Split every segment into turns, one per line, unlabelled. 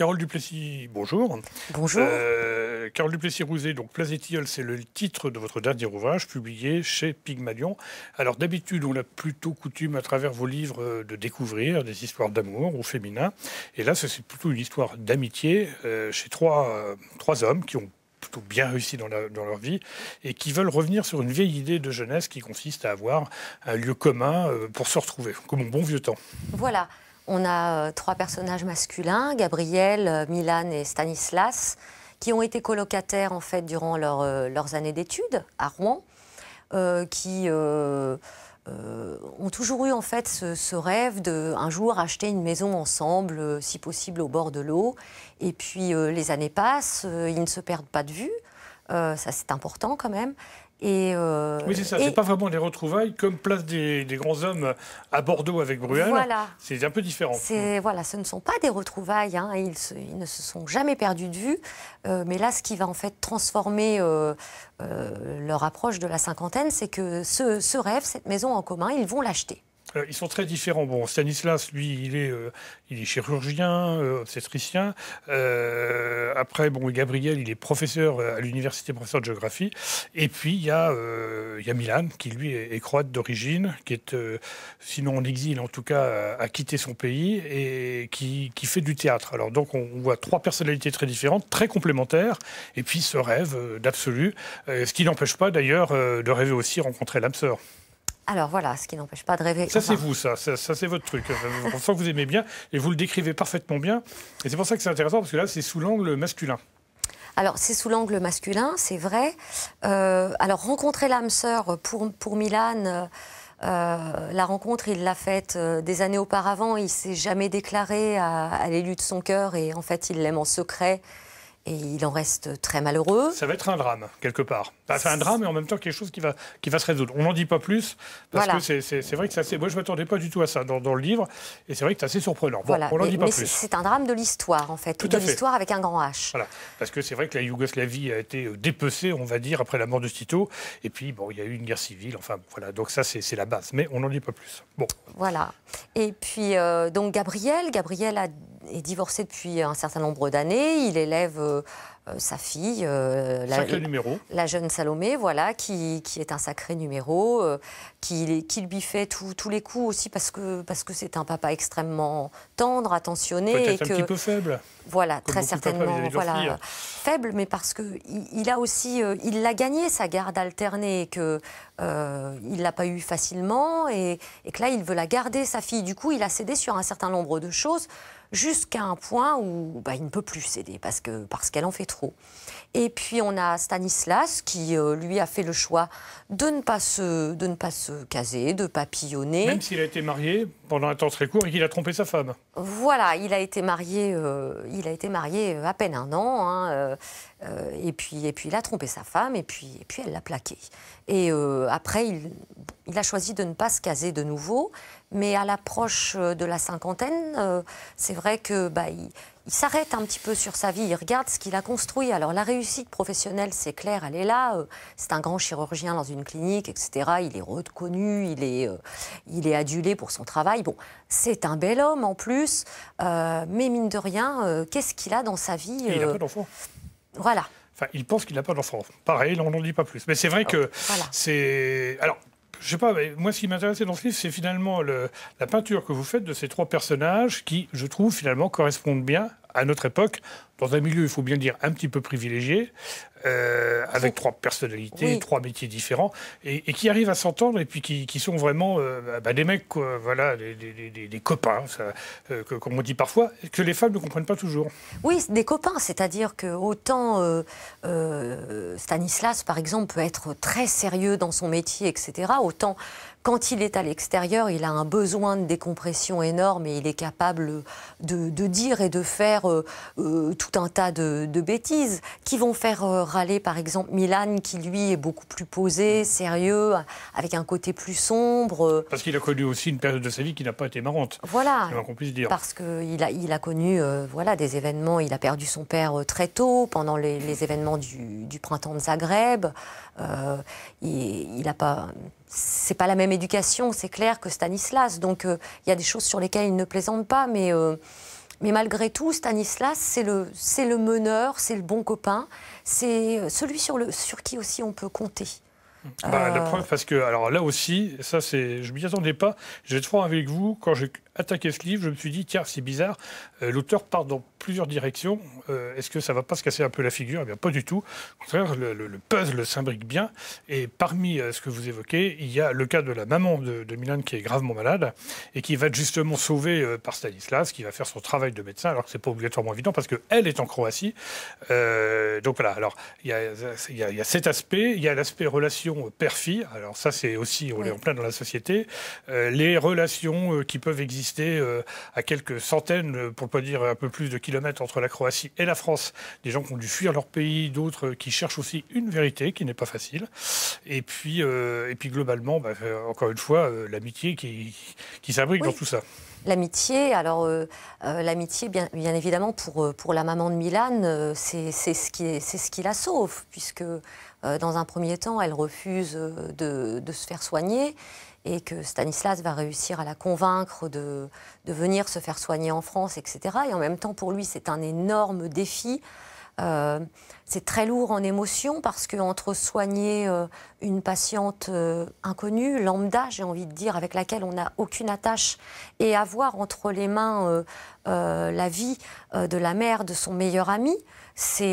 Carole Duplessis, bonjour. Bonjour. Euh, Carole duplessis rousset donc Place c'est le titre de votre dernier ouvrage publié chez Pygmalion. Alors d'habitude, on a plutôt coutume à travers vos livres euh, de découvrir des histoires d'amour ou féminin. Et là, c'est plutôt une histoire d'amitié euh, chez trois, trois hommes qui ont plutôt bien réussi dans, dans, leur vie et qui veulent revenir sur une vieille idée de jeunesse qui consiste à avoir un lieu commun pour se retrouver, comme au bon vieux temps.
Voilà. On a euh, trois personnages masculins, Gabriel, euh, Milan et Stanislas, qui ont été colocataires en fait durant euh, leurs années d'études à Rouen, qui ont toujours eu en fait ce, ce, rêve de un jour acheter une maison ensemble, si possible au bord de l'eau. Et puis les années passent, ils ne se perdent pas de vue. Euh, ça c'est important quand même. Et euh, oui, c'est ça. C'est pas
vraiment des retrouvailles comme Place des, Grands Hommes à Bordeaux avec Bruel. C'est un peu différent.
voilà, ce ne sont pas des retrouvailles. Hein. Ils, ne se sont jamais perdus de vue. Euh, mais là, ce qui va en fait transformer leur approche de la cinquantaine, c'est que ce rêve, cette maison en commun, ils
vont l'acheter. Euh, ils sont très différents. Bon, Stanislas, lui, il est, euh, il est chirurgien, euh, obstétricien. Euh, après, bon, Gabriel, il est professeur à l'université, professeur de géographie. Et puis, il y, a, il y a Milan, qui lui est, croate d'origine, qui est, sinon en exil, en tout cas, a, quitté son pays et qui, qui, fait du théâtre. Alors, donc, on, voit trois personnalités très différentes, très complémentaires, et puis ce rêve d'absolu, ce qui n'empêche pas d'ailleurs de rêver aussi rencontrer l'âme sœur.
Alors voilà, ce qui n'empêche pas de rêver. Ça, c'est vous,
ça. Ça, c'est votre truc. On euh, sent que vous aimez bien et vous le décrivez parfaitement bien. Et c'est pour ça que c'est intéressant parce que là, c'est sous l'angle masculin.
Alors, c'est sous l'angle masculin, c'est vrai. Euh, alors, rencontrer l'âme sœur pour, pour Milan. Euh, la rencontre, il l'a faite des années auparavant. Il s'est jamais déclaré à, à l'élu de son cœur et en fait, il l'aime en secret et il en reste très malheureux.
Ça va être un drame, quelque part. Enfin, un drame, mais en même temps, quelque chose qui va, qui va se résoudre. On n'en dit pas plus, parce que c'est vrai que c'est Moi, je ne m'attendais pas du tout à ça dans, le livre, et c'est vrai que c'est assez surprenant. Bon, on n'en dit pas mais C'est
un drame de l'histoire, en fait. Tout de l'histoire avec un grand H.
Voilà. Parce que c'est vrai que la Yougoslavie a été euh, dépecée, on va dire, après la mort de Tito, et puis, bon, il y a eu une guerre civile, enfin, voilà. Donc ça, c'est la base, mais on n'en dit pas plus. Bon.
Voilà. Et puis, euh, donc, Gabriel, Gabriel a est divorcé depuis un certain nombre d'années. Il élève euh, euh, sa fille,
euh, la,
la, jeune Salomé, voilà, qui, qui est un sacré numéro, qui, qui, lui fait tous les coups aussi parce que parce que c'est un papa extrêmement tendre, attentionné et que un petit peu faible. Voilà, très certainement, voilà, faible, mais parce que il, a aussi, il l'a gagné sa garde alternée, et que il l'a pas eu facilement et, et que là il veut la garder sa fille. Du coup, il a cédé sur un certain nombre de choses jusqu'à un point où bah, il ne peut plus céder parce qu'elle parce qu'elle en fait trop. Et puis on a Stanislas qui euh, lui a fait le choix de ne pas se, de ne pas se caser, de
papillonner. Même s'il a été marié pendant un temps très court et qu'il a trompé sa femme.
Voilà, il a été marié, euh, il a été marié euh, à peine un an, hein, euh, et puis et puis il a trompé sa femme et puis et puis elle l'a plaqué. Et après il, il, a choisi de ne pas se caser de nouveau, mais à l'approche de la cinquantaine, c'est vrai que bah, il, il s'arrête un petit peu sur sa vie, il regarde ce qu'il a construit. Alors la réussite professionnelle, c'est clair, elle est là. Euh, c'est un grand chirurgien dans une clinique, etc. Il est reconnu, il est, euh, il est adulé pour son travail. Bon, c'est un bel homme en plus, euh, mais mine de rien, qu'est-ce qu'il a dans sa vie Il n'a pas d'enfant. Voilà.
Enfin, il pense qu'il n'a pas d'enfant. Pareil, on n'en dit pas plus. Mais c'est vrai ah, que c'est. Alors, je sais pas, mais moi ce qui m'intéressait dans ce livre, c'est finalement la peinture que vous faites de ces trois personnages qui, je trouve, finalement correspondent bien à notre époque, dans un milieu, il faut bien dire, un petit peu privilégié, euh, avec trois personnalités, trois métiers différents, et, qui arrivent à s'entendre, et puis qui, sont vraiment euh, bah, des mecs, voilà, des, copains, euh, comme on dit parfois, que les femmes ne comprennent pas toujours.
Oui, des copains, c'est-à-dire que autant Stanislas, par exemple, peut être très sérieux dans son métier, etc., autant quand il est à l'extérieur, il a un besoin de décompression énorme et il est capable de, dire et de faire euh, euh, tout un tas de, bêtises qui vont faire euh, râler par exemple Milan qui lui est beaucoup plus posé, sérieux, avec un côté plus sombre.
Parce qu'il a connu aussi une période de sa vie qui n'a pas été marrante. Voilà. qu'on puisse dire. Parce
qu'il a, il a connu voilà, des événements, il a perdu son père très tôt pendant les, événements du, du, printemps de Zagreb. il n'a pas c'est pas la même éducation, c'est clair, que Stanislas. Donc euh, il y a des choses sur lesquelles il ne plaisante pas, mais, euh, malgré tout, Stanislas, c'est le, meneur, c'est le bon copain, c'est euh, celui sur qui aussi on peut compter. Bah, la euh. preuve,
parce que, alors là aussi, ça c'est, je m'y attendais pas. j'ai été franc avec vous, quand j'ai attaqué ce livre, je me suis dit, tiens, c'est bizarre, euh, l'auteur part dans plusieurs directions. Euh, est-ce que ça va pas se casser un peu la figure Eh bien, pas du tout. Au contraire, le, puzzle s'imbrique bien. Et parmi ce que vous évoquez, il y a le cas de la maman de, de Milan qui est gravement malade et qui va être justement sauvée par Stanislas, qui va faire son travail de médecin, alors que c'est pas obligatoirement évident parce qu'elle est en Croatie. donc voilà, alors il il y a cet aspect, il y a l'aspect relation euh, Perfis, alors ça c'est aussi, on est en plein dans la société, euh, les relations euh, qui peuvent exister à quelques centaines, pour pas dire un peu plus de kilomètres entre la Croatie et la France, des gens qui ont dû fuir leur pays, d'autres qui cherchent aussi une vérité qui n'est pas facile, et puis, et puis globalement, bah, encore une fois, l'amitié qui, qui dans tout ça.
L'amitié, alors euh, euh, l'amitié, bien, évidemment, euh, pour, la maman de Milan, c'est ce, qui, la sauve, puisque dans un premier temps, elle refuse de, se faire soigner et que Stanislas va réussir à la convaincre de venir se faire soigner en France, etc. Et en même temps, pour lui, c'est un énorme défi euh, c'est très lourd en émotion parce que entre soigner euh, une patiente euh, inconnue, lambda, j'ai envie de dire, avec laquelle on n'a aucune attache, et avoir entre les mains la vie de la mère de son meilleur ami, c'est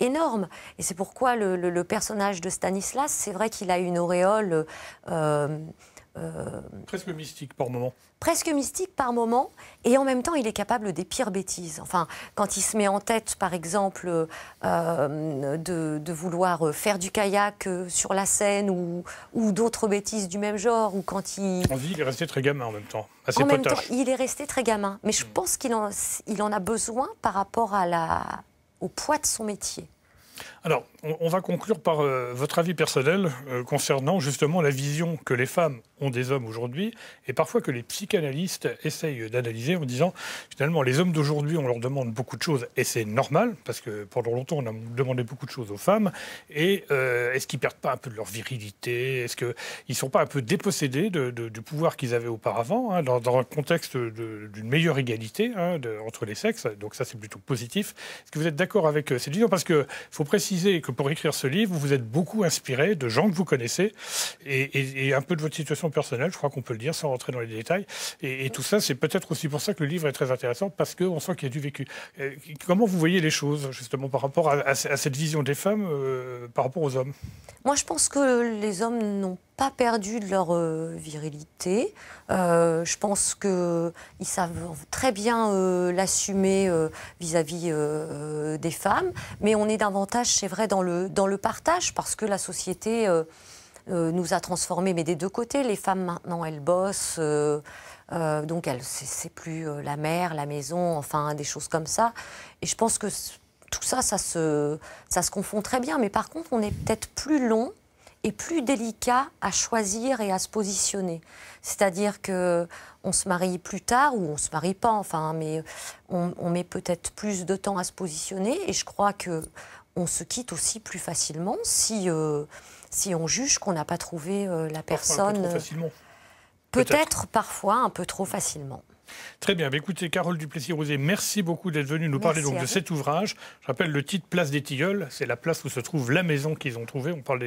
énorme. Et c'est pourquoi le, personnage de Stanislas, c'est vrai qu'il a une auréole euh, presque mystique par moment. Presque mystique par moment, et en même temps, il est capable des pires bêtises. Enfin, quand il se met en tête, par exemple, euh, de, vouloir faire du kayak sur la Seine ou, d'autres bêtises du même genre, ou quand il.
En vie, il est resté très gamin en même temps. en même temps, il
est resté très gamin, mais je hmm. pense qu'il en, a besoin par rapport au poids de son métier.
Alors, on, va conclure par euh, votre avis personnel euh, concernant justement la vision que les femmes ont des hommes aujourd'hui et parfois que les psychanalystes essayent d'analyser en disant finalement les hommes d'aujourd'hui, on leur demande beaucoup de choses et c'est normal parce que pendant longtemps on a demandé beaucoup de choses aux femmes et euh, est-ce qu'ils perdent pas un peu de leur virilité Est-ce qu'ils ne sont pas un peu dépossédés du pouvoir qu'ils avaient auparavant hein, dans, un contexte d'une meilleure égalité hein, entre les sexes Donc ça c'est plutôt positif. Est-ce que vous êtes d'accord avec cette vision Parce qu'il faut préciser que pour écrire ce livre, vous vous êtes beaucoup inspiré de gens que vous connaissez et, un peu de votre situation personnelle, je crois qu'on peut le dire sans rentrer dans les détails. Et, tout ça, c'est peut-être aussi pour ça que le livre est très intéressant parce qu'on sent qu'il y a du vécu. Euh, comment vous voyez les choses justement par rapport à, cette vision des femmes euh, par rapport aux hommes
Moi, je pense que les hommes n'ont pas perdu de leur euh, virilité. Euh, je pense qu'ils savent très bien euh, l'assumer vis-à-vis des femmes, mais on est davantage, c'est vrai, dans le, dans le partage, parce que la société nous a transformés, mais des deux côtés. Les femmes, maintenant, elles bossent. donc, c'est plus la mère, la maison, enfin, des choses comme ça. Et je pense que tout ça, ça se, ça se confond très bien. Mais par contre, on est peut-être plus long est plus délicat à choisir et à se positionner. C'est-à-dire que on se marie plus tard ou on se marie pas, enfin, hein, mais on, met peut-être plus de temps à se positionner. Et je crois que on se quitte aussi plus facilement si euh, si on juge qu'on n'a pas trouvé euh, la personne. Euh, peut-être parfois un peu trop facilement.
Très bien. Écoutez, Carole Duplessis-Rosé, merci beaucoup d'être venue nous parler donc de cet ouvrage. Je rappelle le titre Place des Tilleuls. C'est la place où se trouve la maison qu'ils ont trouvée. On parle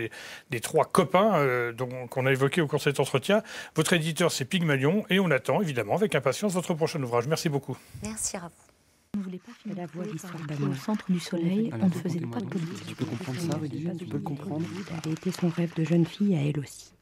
des, trois copains euh, qu'on a évoqués au cours de cet entretien. Votre éditeur, c'est Pygmalion. Et on attend évidemment avec impatience votre prochain ouvrage. Merci beaucoup.
Merci à vous. On ne pas finir la voix d'histoire Au centre du soleil, on ah, ne faisait pas de politique. Tu peux comprendre ça, Tu peux le comprendre Avait été son rêve de jeune fille à elle aussi.